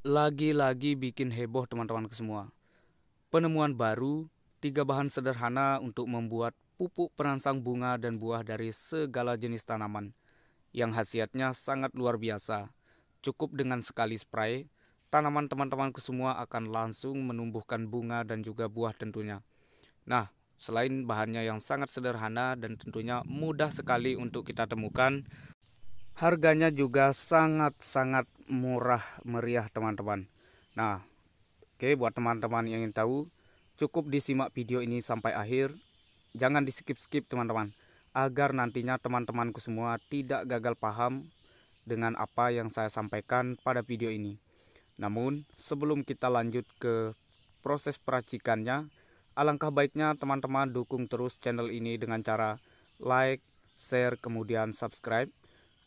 lagi-lagi bikin heboh teman teman semua. Penemuan baru, tiga bahan sederhana untuk membuat pupuk perangsang bunga dan buah dari segala jenis tanaman yang khasiatnya sangat luar biasa. Cukup dengan sekali spray, tanaman teman teman semua akan langsung menumbuhkan bunga dan juga buah tentunya. Nah, selain bahannya yang sangat sederhana dan tentunya mudah sekali untuk kita temukan, Harganya juga sangat-sangat murah meriah teman-teman. Nah, oke okay, buat teman-teman yang ingin tahu, cukup disimak video ini sampai akhir. Jangan di skip-skip teman-teman, agar nantinya teman-temanku semua tidak gagal paham dengan apa yang saya sampaikan pada video ini. Namun, sebelum kita lanjut ke proses peracikannya, alangkah baiknya teman-teman dukung terus channel ini dengan cara like, share, kemudian subscribe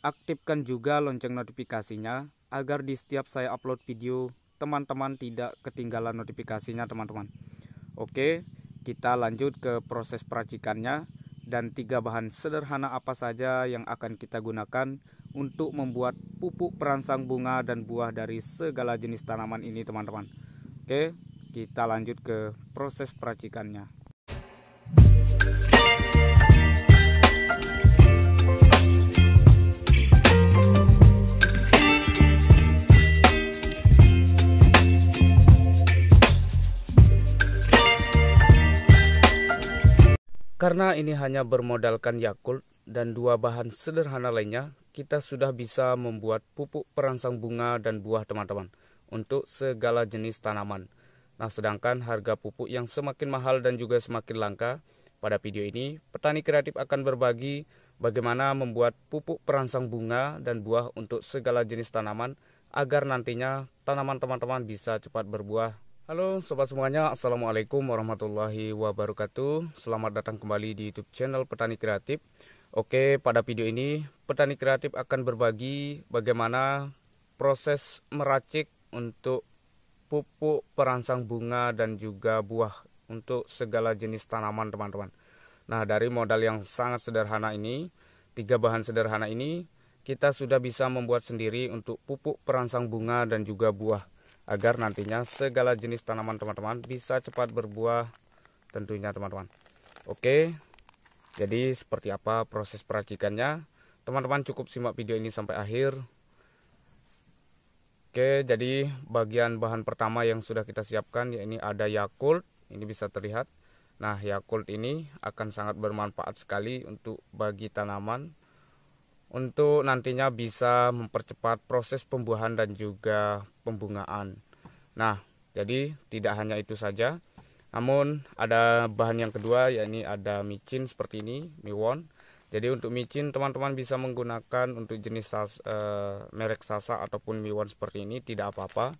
Aktifkan juga lonceng notifikasinya agar di setiap saya upload video teman-teman tidak ketinggalan notifikasinya teman-teman. Oke, kita lanjut ke proses peracikannya dan tiga bahan sederhana apa saja yang akan kita gunakan untuk membuat pupuk perangsang bunga dan buah dari segala jenis tanaman ini teman-teman. Oke, kita lanjut ke proses peracikannya. Karena ini hanya bermodalkan Yakult dan dua bahan sederhana lainnya, kita sudah bisa membuat pupuk perangsang bunga dan buah teman-teman untuk segala jenis tanaman. Nah, sedangkan harga pupuk yang semakin mahal dan juga semakin langka, pada video ini petani kreatif akan berbagi bagaimana membuat pupuk perangsang bunga dan buah untuk segala jenis tanaman agar nantinya tanaman teman-teman bisa cepat berbuah Halo sobat semuanya, Assalamualaikum warahmatullahi wabarakatuh Selamat datang kembali di youtube channel Petani Kreatif Oke, pada video ini Petani Kreatif akan berbagi bagaimana proses meracik untuk pupuk perangsang bunga dan juga buah Untuk segala jenis tanaman teman-teman Nah, dari modal yang sangat sederhana ini Tiga bahan sederhana ini kita sudah bisa membuat sendiri untuk pupuk perangsang bunga dan juga buah agar nantinya segala jenis tanaman teman-teman bisa cepat berbuah tentunya teman-teman. Oke, jadi seperti apa proses peracikannya? Teman-teman cukup simak video ini sampai akhir. Oke, jadi bagian bahan pertama yang sudah kita siapkan ini ada Yakult. Ini bisa terlihat. Nah, Yakult ini akan sangat bermanfaat sekali untuk bagi tanaman untuk nantinya bisa mempercepat proses pembuahan dan juga pembungaan. Nah, jadi tidak hanya itu saja, namun ada bahan yang kedua yakni ada micin seperti ini, miwon. Jadi untuk micin teman-teman bisa menggunakan untuk jenis sas, e, merek sasa ataupun miwon seperti ini tidak apa-apa.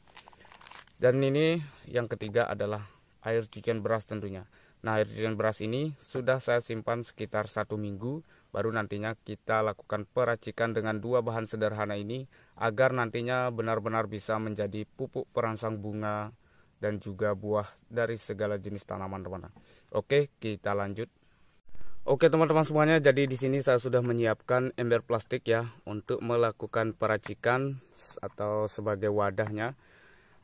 Dan ini yang ketiga adalah air cucian beras tentunya. Nah air cucian beras ini sudah saya simpan sekitar satu minggu Baru nantinya kita lakukan peracikan dengan dua bahan sederhana ini agar nantinya benar-benar bisa menjadi pupuk perangsang bunga dan juga buah dari segala jenis tanaman teman-teman. Oke, kita lanjut. Oke teman-teman semuanya, jadi di sini saya sudah menyiapkan ember plastik ya untuk melakukan peracikan atau sebagai wadahnya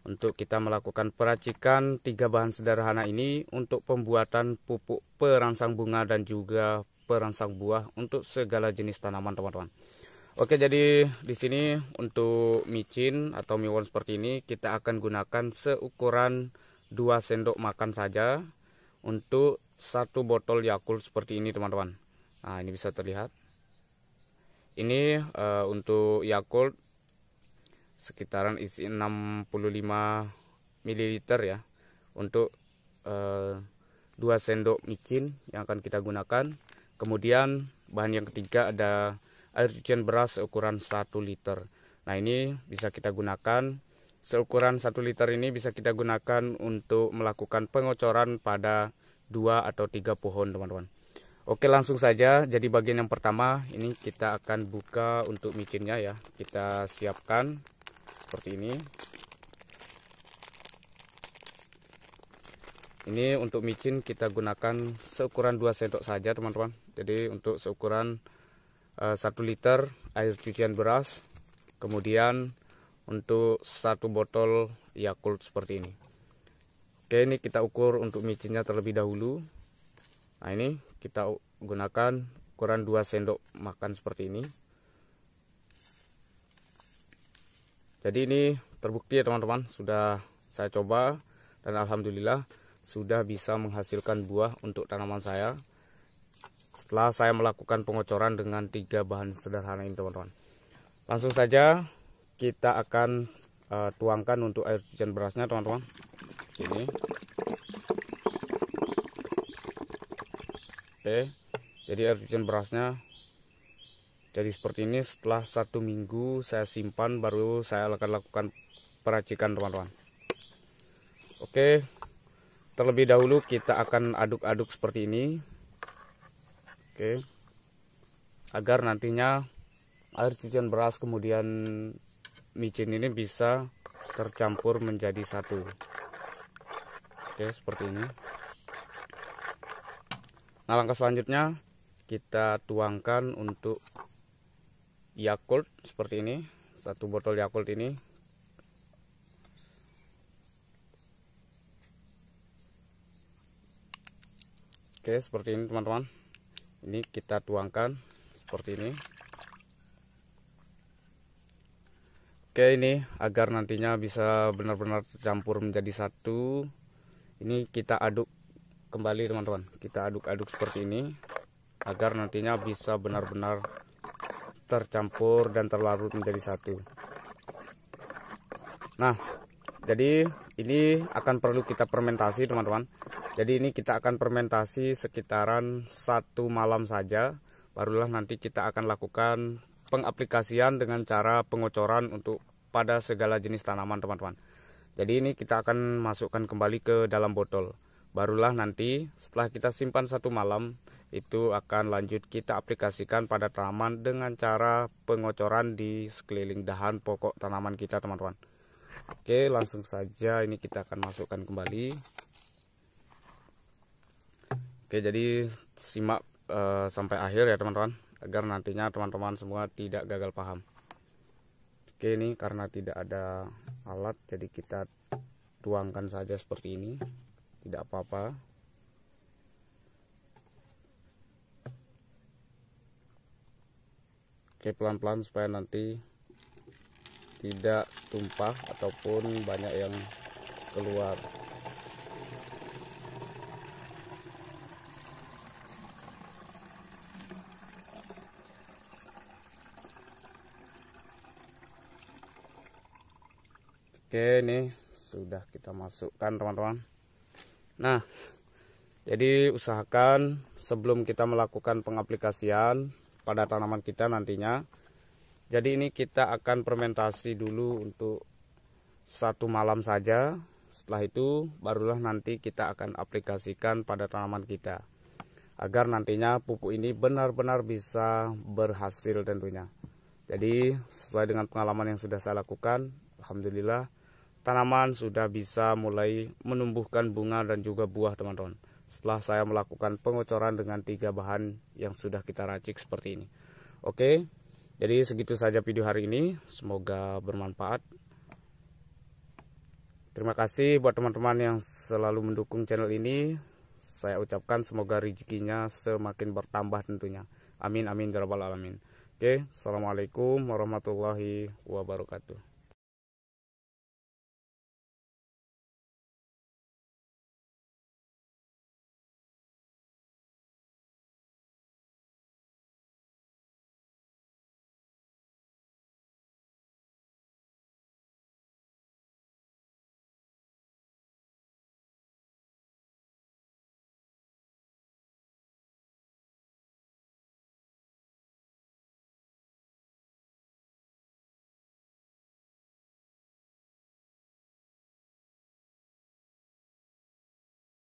untuk kita melakukan peracikan tiga bahan sederhana ini untuk pembuatan pupuk perangsang bunga dan juga perangsang buah untuk segala jenis tanaman teman-teman. Oke jadi di sini untuk micin atau miwon seperti ini kita akan gunakan seukuran 2 sendok makan saja untuk satu botol Yakult seperti ini teman-teman. Nah ini bisa terlihat. Ini uh, untuk Yakult sekitaran isi 65 ml ya untuk uh, eh, 2 sendok micin yang akan kita gunakan Kemudian bahan yang ketiga ada air cucian beras ukuran 1 liter. Nah, ini bisa kita gunakan seukuran 1 liter ini bisa kita gunakan untuk melakukan pengocoran pada dua atau tiga pohon, teman-teman. Oke, langsung saja. Jadi bagian yang pertama ini kita akan buka untuk micinnya ya. Kita siapkan seperti ini. ini untuk micin kita gunakan seukuran 2 sendok saja teman-teman jadi untuk seukuran uh, eh, 1 liter air cucian beras kemudian untuk satu botol Yakult seperti ini Oke ini kita ukur untuk micinnya terlebih dahulu Nah ini kita gunakan ukuran 2 sendok makan seperti ini Jadi ini terbukti ya teman-teman sudah saya coba dan Alhamdulillah sudah bisa menghasilkan buah untuk tanaman saya setelah saya melakukan pengocoran dengan tiga bahan sederhana ini teman-teman langsung saja kita akan uh, tuangkan untuk air cucian berasnya teman-teman ini oke jadi air cucian berasnya jadi seperti ini setelah satu minggu saya simpan baru saya akan lakukan peracikan teman-teman oke terlebih dahulu kita akan aduk-aduk seperti ini oke agar nantinya air cucian beras kemudian micin ini bisa tercampur menjadi satu oke seperti ini nah langkah selanjutnya kita tuangkan untuk Yakult seperti ini satu botol Yakult ini Oke seperti ini teman-teman Ini kita tuangkan Seperti ini Oke ini agar nantinya bisa benar-benar tercampur menjadi satu Ini kita aduk kembali teman-teman Kita aduk-aduk seperti ini Agar nantinya bisa benar-benar tercampur dan terlarut menjadi satu Nah jadi ini akan perlu kita fermentasi teman-teman jadi ini kita akan fermentasi sekitaran satu malam saja. Barulah nanti kita akan lakukan pengaplikasian dengan cara pengocoran untuk pada segala jenis tanaman teman-teman. Jadi ini kita akan masukkan kembali ke dalam botol. Barulah nanti setelah kita simpan satu malam itu akan lanjut kita aplikasikan pada tanaman dengan cara pengocoran di sekeliling dahan pokok tanaman kita teman-teman. Oke langsung saja ini kita akan masukkan kembali. Oke, jadi simak uh, sampai akhir ya teman-teman, agar nantinya teman-teman semua tidak gagal paham. Oke, ini karena tidak ada alat, jadi kita tuangkan saja seperti ini, tidak apa-apa. Oke, pelan-pelan supaya nanti tidak tumpah ataupun banyak yang keluar. Oke ini sudah kita masukkan teman-teman Nah jadi usahakan sebelum kita melakukan pengaplikasian pada tanaman kita nantinya Jadi ini kita akan fermentasi dulu untuk satu malam saja Setelah itu barulah nanti kita akan aplikasikan pada tanaman kita Agar nantinya pupuk ini benar-benar bisa berhasil tentunya jadi sesuai dengan pengalaman yang sudah saya lakukan, Alhamdulillah tanaman sudah bisa mulai menumbuhkan bunga dan juga buah teman-teman setelah saya melakukan pengocoran dengan tiga bahan yang sudah kita racik seperti ini oke jadi segitu saja video hari ini semoga bermanfaat terima kasih buat teman-teman yang selalu mendukung channel ini saya ucapkan semoga rezekinya semakin bertambah tentunya amin amin ya alamin oke assalamualaikum warahmatullahi wabarakatuh